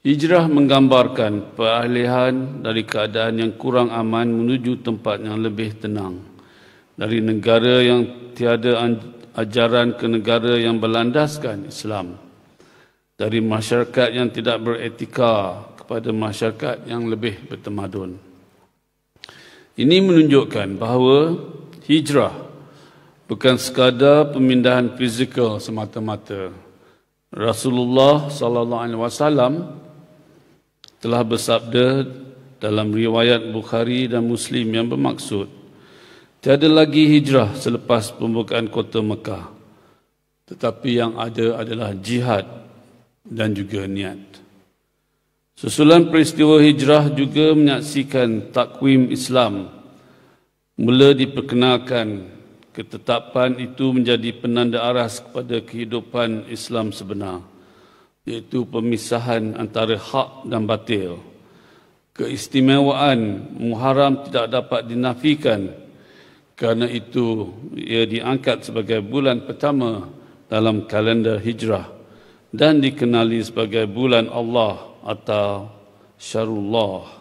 Hijrah menggambarkan peralihan dari keadaan yang kurang aman menuju tempat yang lebih tenang. Dari negara yang tiada ajaran ke negara yang berlandaskan Islam. Dari masyarakat yang tidak beretika kepada masyarakat yang lebih bertemadun. Ini menunjukkan bahawa hijrah bukan sekadar pemindahan fizikal semata-mata. Rasulullah sallallahu alaihi wasallam telah bersabda dalam riwayat Bukhari dan Muslim yang bermaksud tiada lagi hijrah selepas pembukaan kota Mekah tetapi yang ada adalah jihad dan juga niat susulan peristiwa hijrah juga menyaksikan takwim Islam mula diperkenalkan ketetapan itu menjadi penanda aras kepada kehidupan Islam sebenar iaitu pemisahan antara hak dan batil. Keistimewaan Muharram tidak dapat dinafikan kerana itu ia diangkat sebagai bulan pertama dalam kalender hijrah dan dikenali sebagai bulan Allah atau syarullah.